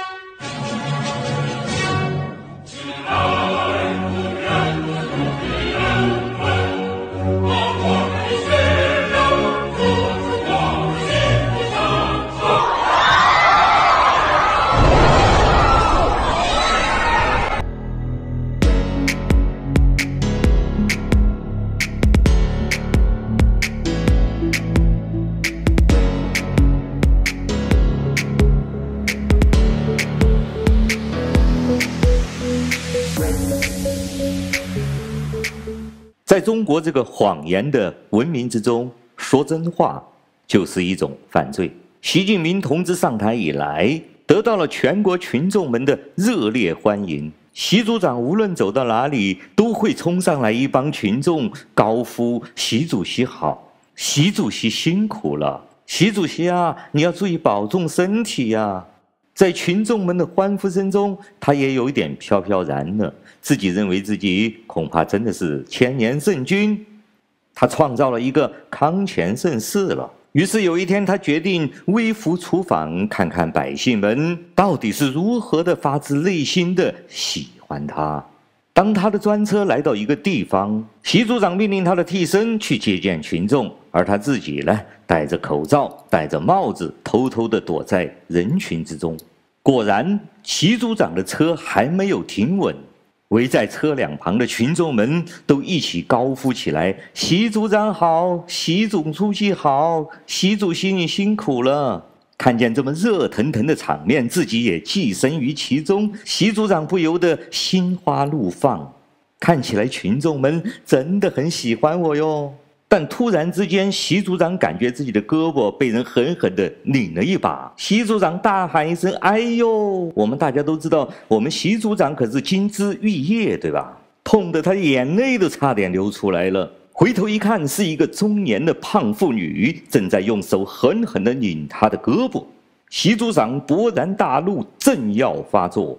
Thank you. 在中国这个谎言的文明之中，说真话就是一种犯罪。习近平同志上台以来，得到了全国群众们的热烈欢迎。习组长无论走到哪里，都会冲上来一帮群众高呼“习主席好，习主席辛苦了，习主席啊，你要注意保重身体呀。”在群众们的欢呼声中，他也有一点飘飘然了。自己认为自己恐怕真的是千年圣君，他创造了一个康乾盛世了。于是有一天，他决定微服出访，看看百姓们到底是如何的发自内心的喜欢他。当他的专车来到一个地方，习组长命令他的替身去接见群众。而他自己呢，戴着口罩，戴着帽子，偷偷的躲在人群之中。果然，习组长的车还没有停稳，围在车两旁的群众们都一起高呼起来：“习组长好，习总书记好，习主席你辛苦了！”看见这么热腾腾的场面，自己也寄身于其中，习组长不由得心花怒放。看起来群众们真的很喜欢我哟。但突然之间，习组长感觉自己的胳膊被人狠狠的拧了一把。习组长大喊一声：“哎呦！”我们大家都知道，我们习组长可是金枝玉叶，对吧？痛得他眼泪都差点流出来了。回头一看，是一个中年的胖妇女正在用手狠狠的拧他的胳膊。习组长勃然大怒，正要发作。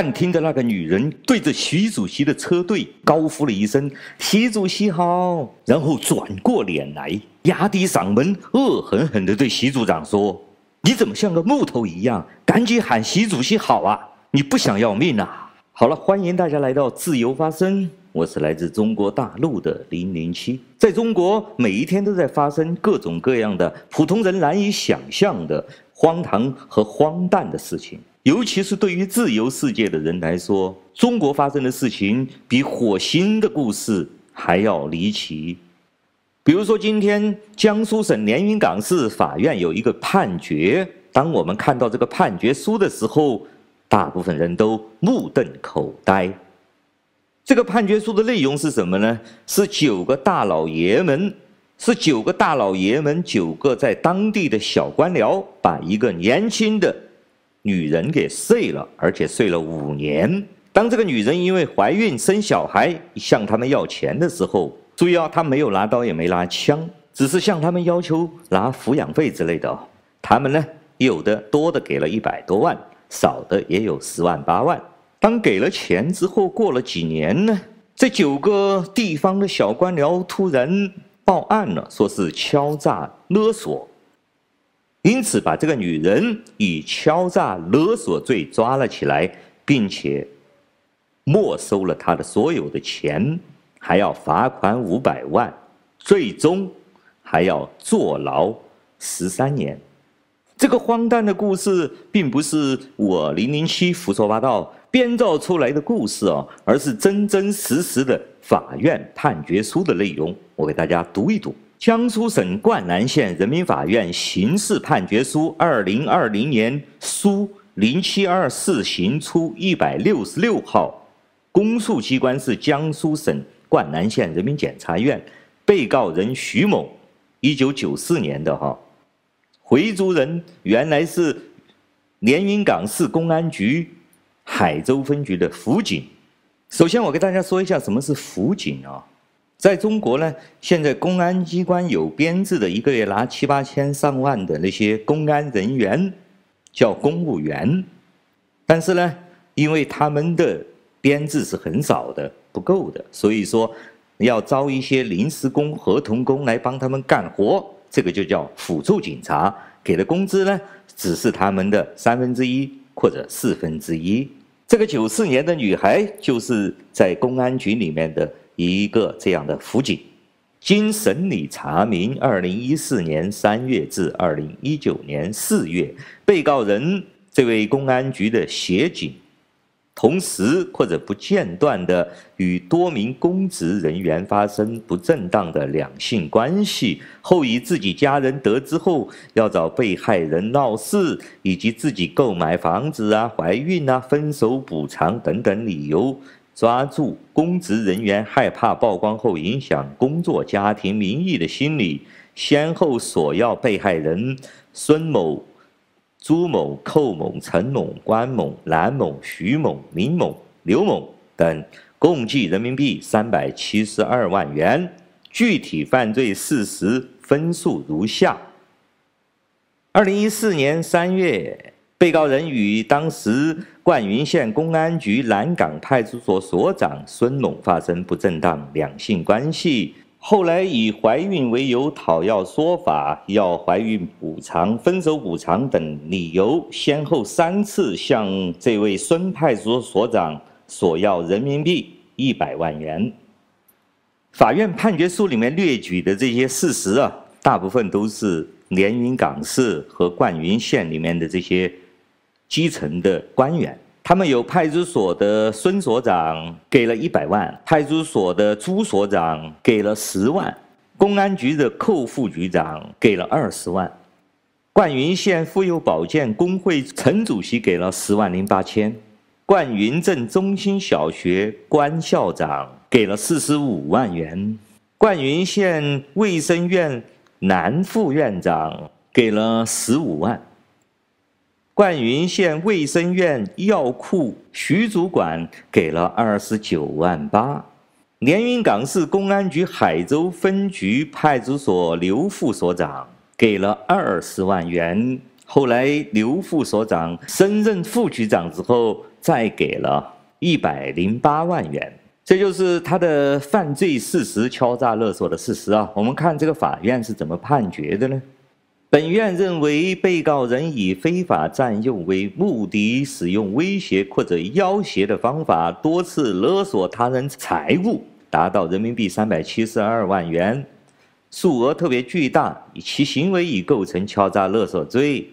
饭厅的那个女人对着习主席的车队高呼了一声“习主席好”，然后转过脸来，压低嗓门，恶狠狠的对习组长说：“你怎么像个木头一样，赶紧喊习主席好啊！你不想要命呐。好了，欢迎大家来到自由发声，我是来自中国大陆的零零七。在中国，每一天都在发生各种各样的普通人难以想象的荒唐和荒诞的事情。尤其是对于自由世界的人来说，中国发生的事情比火星的故事还要离奇。比如说，今天江苏省连云港市法院有一个判决，当我们看到这个判决书的时候，大部分人都目瞪口呆。这个判决书的内容是什么呢？是九个大老爷们，是九个大老爷们，九个在当地的小官僚，把一个年轻的。女人给睡了，而且睡了五年。当这个女人因为怀孕生小孩向他们要钱的时候，注意啊，她没有拿刀也没拿枪，只是向他们要求拿抚养费之类的。他们呢，有的多的给了一百多万，少的也有十万八万。当给了钱之后，过了几年呢，这九个地方的小官僚突然报案了，说是敲诈勒索。因此，把这个女人以敲诈勒索罪抓了起来，并且没收了他的所有的钱，还要罚款五百万，最终还要坐牢十三年。这个荒诞的故事，并不是我零零七胡说八道编造出来的故事哦，而是真真实实的法院判决书的内容。我给大家读一读。江苏省灌南县人民法院刑事判决书，二零二零年苏零七二四刑初一百六十六号。公诉机关是江苏省灌南县人民检察院。被告人徐某，一九九四年的哈，回族人，原来是连云港市公安局海州分局的辅警。首先，我给大家说一下什么是辅警啊。在中国呢，现在公安机关有编制的，一个月拿七八千、上万的那些公安人员叫公务员，但是呢，因为他们的编制是很少的、不够的，所以说要招一些临时工、合同工来帮他们干活，这个就叫辅助警察。给的工资呢，只是他们的三分之一或者四分之一。这个九四年的女孩就是在公安局里面的。一个这样的辅警，经审理查明，二零一四年三月至二零一九年四月，被告人这位公安局的协警，同时或者不间断的与多名公职人员发生不正当的两性关系，后以自己家人得知后要找被害人闹事，以及自己购买房子啊、怀孕啊、分手补偿等等理由。抓住公职人员害怕曝光后影响工作、家庭、名誉的心理，先后索要被害人孙某、朱某、寇某、陈某、关某、兰某、徐某、林某、刘某等共计人民币三百七十二万元。具体犯罪事实分述如下：二零一四年三月。被告人与当时灌云县公安局南岗派出所所长孙某发生不正当两性关系，后来以怀孕为由讨要说法，要怀孕补偿、分手补偿等理由，先后三次向这位孙派出所所长索要人民币一百万元。法院判决书里面列举的这些事实啊，大部分都是连云港市和灌云县里面的这些。基层的官员，他们有派出所的孙所长给了100万，派出所的朱所长给了10万，公安局的寇副局长给了20万，灌云县妇幼保健工会陈主席给了10万零八千，冠云镇中心小学关校长给了45万元，灌云县卫生院男副院长给了15万。灌云县卫生院药库徐主管给了二十九万八，连云港市公安局海州分局派出所刘副所长给了二十万元，后来刘副所长升任副局长之后，再给了一百零八万元。这就是他的犯罪事实、敲诈勒索的事实啊。我们看这个法院是怎么判决的呢？本院认为，被告人以非法占用为目的，使用威胁或者要挟的方法，多次勒索他人财物，达到人民币三百七十二万元，数额特别巨大，其行为已构成敲诈勒索罪。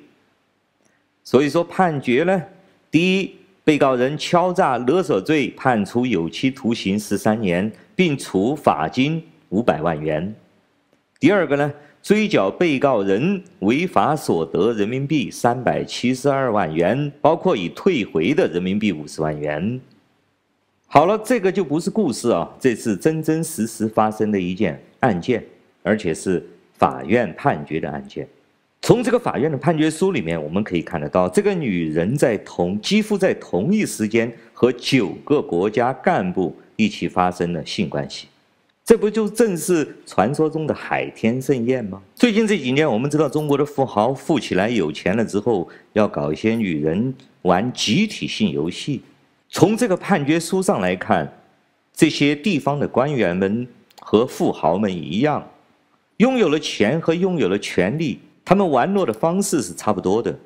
所以说，判决呢，第一，被告人敲诈勒索罪，判处有期徒刑十三年，并处罚金五百万元。第二个呢？追缴被告人违法所得人民币三百七十二万元，包括已退回的人民币五十万元。好了，这个就不是故事啊，这是真真实实发生的一件案件，而且是法院判决的案件。从这个法院的判决书里面，我们可以看得到，这个女人在同几乎在同一时间和九个国家干部一起发生了性关系。这不就正是传说中的海天盛宴吗？最近这几年，我们知道中国的富豪富起来、有钱了之后，要搞一些女人玩集体性游戏。从这个判决书上来看，这些地方的官员们和富豪们一样，拥有了钱和拥有了权利，他们玩乐的方式是差不多的。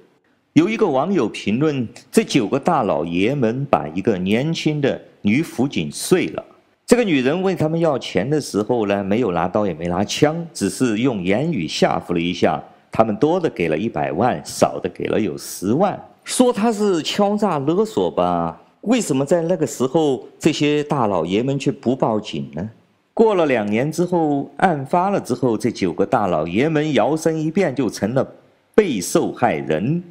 有一个网友评论：“这九个大老爷们把一个年轻的女辅警睡了。”这个女人问他们要钱的时候呢，没有拿刀也没拿枪，只是用言语吓唬了一下。他们多的给了一百万，少的给了有十万。说他是敲诈勒索吧？为什么在那个时候，这些大老爷们却不报警呢？过了两年之后，案发了之后，这九个大老爷们摇身一变就成了被受害人。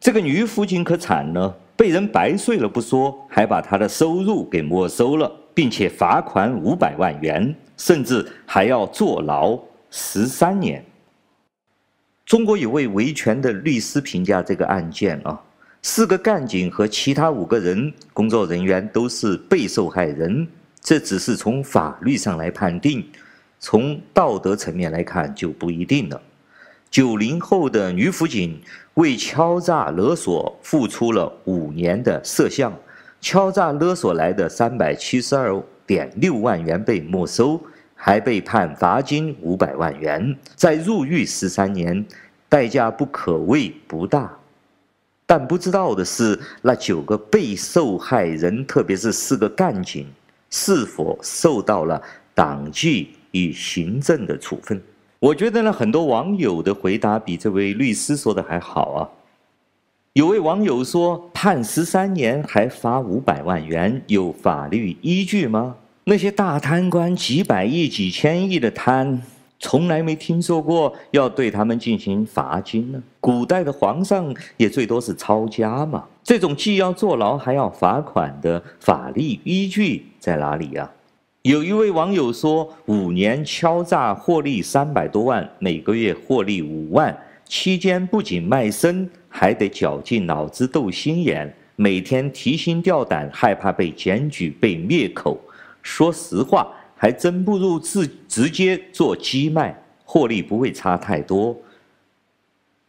这个女辅警可惨了，被人白睡了不说，还把她的收入给没收了。并且罚款五百万元，甚至还要坐牢十三年。中国有位维权的律师评价这个案件啊：四个干警和其他五个人工作人员都是被受害人，这只是从法律上来判定，从道德层面来看就不一定了。九零后的女辅警为敲诈勒索付出了五年的摄像。敲诈勒索来的三百七十二点六万元被没收，还被判罚金五百万元，在入狱十三年，代价不可谓不大。但不知道的是，那九个被受害人，特别是四个干警，是否受到了党纪与行政的处分？我觉得呢，很多网友的回答比这位律师说的还好啊。有位网友说：“判十三年还罚五百万元，有法律依据吗？那些大贪官几百亿、几千亿的贪，从来没听说过要对他们进行罚金呢。古代的皇上也最多是抄家嘛。这种既要坐牢还要罚款的法律依据在哪里呀？”有一位网友说：“五年敲诈获利三百多万，每个月获利五万。”期间不仅卖身，还得绞尽脑汁斗心眼，每天提心吊胆，害怕被检举、被灭口。说实话，还真不如直直接做鸡卖，获利不会差太多。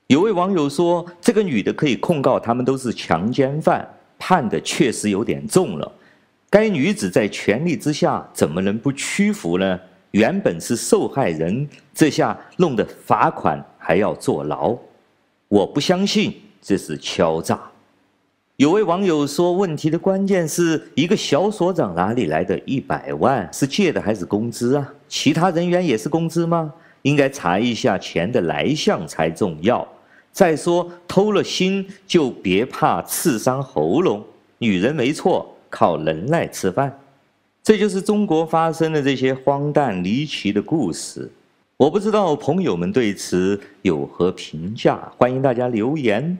有位网友说：“这个女的可以控告他们都是强奸犯，判的确实有点重了。”该女子在权力之下怎么能不屈服呢？原本是受害人，这下弄得罚款。还要坐牢，我不相信这是敲诈。有位网友说，问题的关键是一个小所长哪里来的一百万？是借的还是工资啊？其他人员也是工资吗？应该查一下钱的来向才重要。再说，偷了心就别怕刺伤喉咙。女人没错，靠能耐吃饭。这就是中国发生的这些荒诞离奇的故事。我不知道朋友们对此有何评价，欢迎大家留言，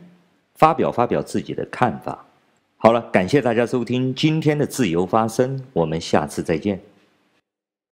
发表发表自己的看法。好了，感谢大家收听今天的自由发声，我们下次再见。